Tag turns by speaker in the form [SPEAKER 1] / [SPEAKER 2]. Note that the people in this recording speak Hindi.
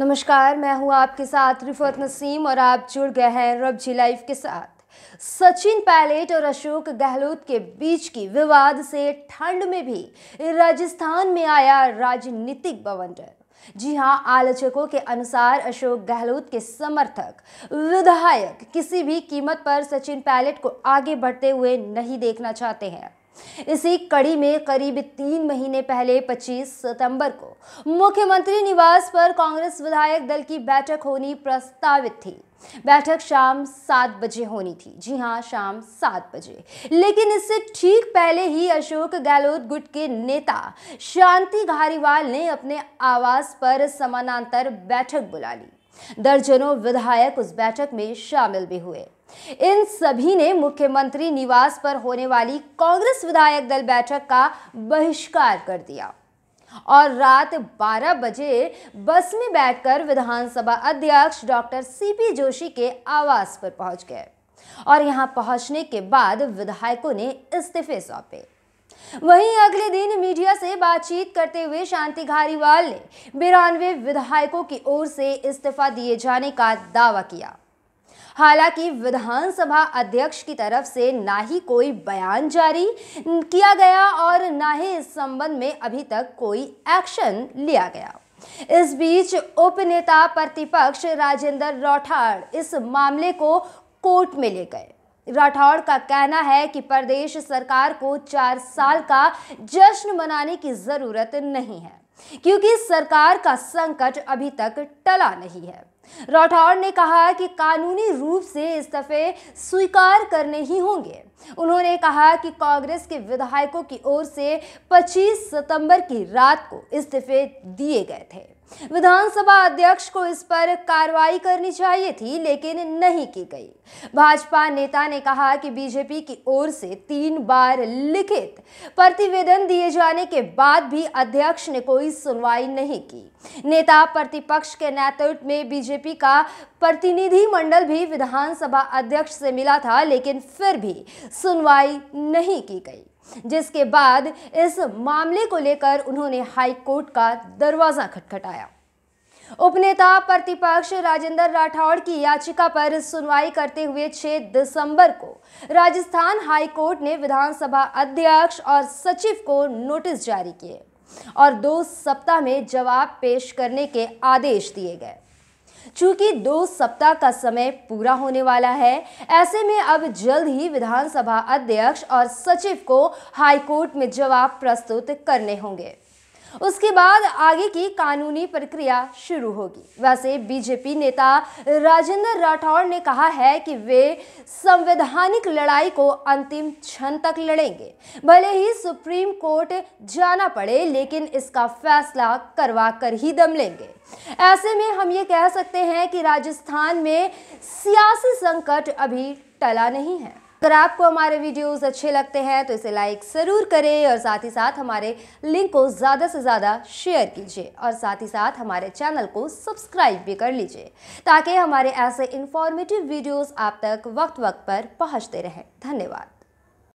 [SPEAKER 1] नमस्कार मैं हूं आपके साथ रिफत नसीम और आप जुड़ गए हैं रब जी लाइफ के साथ सचिन पायलट और अशोक गहलोत के बीच की विवाद से ठंड में भी राजस्थान में आया राजनीतिक बवंडर जी हां आलोचकों के अनुसार अशोक गहलोत के समर्थक विधायक किसी भी कीमत पर सचिन पायलट को आगे बढ़ते हुए नहीं देखना चाहते हैं इसी कड़ी में करीब तीन महीने पहले 25 सितंबर को मुख्यमंत्री निवास पर कांग्रेस विधायक दल की बैठक होनी प्रस्तावित थी बैठक शाम सात बजे होनी थी जी हाँ शाम सात बजे लेकिन इससे ठीक पहले ही अशोक गहलोत गुट के नेता शांति घारीवाल ने अपने आवास पर समानांतर बैठक बुला ली दर्जनों विधायक उस बैठक में शामिल भी हुए इन सभी ने मुख्यमंत्री निवास पर होने वाली कांग्रेस विधायक दल बैठक का बहिष्कार कर दिया और रात 12 बजे बस में बैठकर विधानसभा अध्यक्ष डॉक्टर सीपी जोशी के आवास पर पहुंच गए और यहां पहुंचने के बाद विधायकों ने इस्तीफे सौंपे वहीं अगले दिन मीडिया से बातचीत करते हुए शांति घारीवाल ने बिरानवे विधायकों की ओर से इस्तीफा दिए जाने का दावा किया हालांकि विधानसभा अध्यक्ष की तरफ से ना ही कोई बयान जारी किया गया और ना ही इस संबंध में अभी तक कोई एक्शन लिया गया इस बीच उपनेता प्रतिपक्ष राजेंद्र राठौड़ इस मामले को कोर्ट में ले गए राठौड़ का कहना है कि प्रदेश सरकार को चार साल का जश्न मनाने की जरूरत नहीं है क्योंकि सरकार का संकट अभी तक टला नहीं है राठौड़ ने कहा कि कानूनी रूप से इस्तीफे स्वीकार करने ही होंगे उन्होंने कहा कि कांग्रेस के विधायकों की ओर से 25 सितंबर की रात को इस्तीफे दिए गए थे विधानसभा अध्यक्ष को इस पर कार्रवाई करनी चाहिए थी लेकिन नहीं की गई भाजपा नेता ने कहा कि बीजेपी की ओर से तीन बार लिखित प्रतिवेदन दिए जाने के बाद भी अध्यक्ष ने कोई सुनवाई नहीं की नेता प्रतिपक्ष के नेतृत्व में बीजेपी का प्रतिनिधि मंडल भी विधानसभा अध्यक्ष से मिला था लेकिन फिर भी सुनवाई नहीं की गई जिसके बाद इस मामले को लेकर उन्होंने हाईकोर्ट का दरवाजा खटखटाया उपनेता प्रतिपक्ष राजेंद्र राठौड़ की याचिका पर सुनवाई करते हुए 6 दिसंबर को राजस्थान हाईकोर्ट ने विधानसभा अध्यक्ष और सचिव को नोटिस जारी किए और दो सप्ताह में जवाब पेश करने के आदेश दिए गए चूंकि दो सप्ताह का समय पूरा होने वाला है ऐसे में अब जल्द ही विधानसभा अध्यक्ष और सचिव को हाईकोर्ट में जवाब प्रस्तुत करने होंगे उसके बाद आगे की कानूनी प्रक्रिया शुरू होगी वैसे बीजेपी नेता राजेंद्र राठौर ने कहा है कि वे संवैधानिक लड़ाई को अंतिम क्षण तक लड़ेंगे भले ही सुप्रीम कोर्ट जाना पड़े लेकिन इसका फैसला करवा कर ही दम लेंगे ऐसे में हम ये कह सकते हैं कि राजस्थान में सियासी संकट अभी टला नहीं है अगर आपको हमारे वीडियोस अच्छे लगते हैं तो इसे लाइक ज़रूर करें और साथ ही साथ हमारे लिंक को ज़्यादा से ज़्यादा शेयर कीजिए और साथ ही साथ हमारे चैनल को सब्सक्राइब भी कर लीजिए ताकि हमारे ऐसे इन्फॉर्मेटिव वीडियोज़ आप तक वक्त वक्त पर पहुँचते रहें धन्यवाद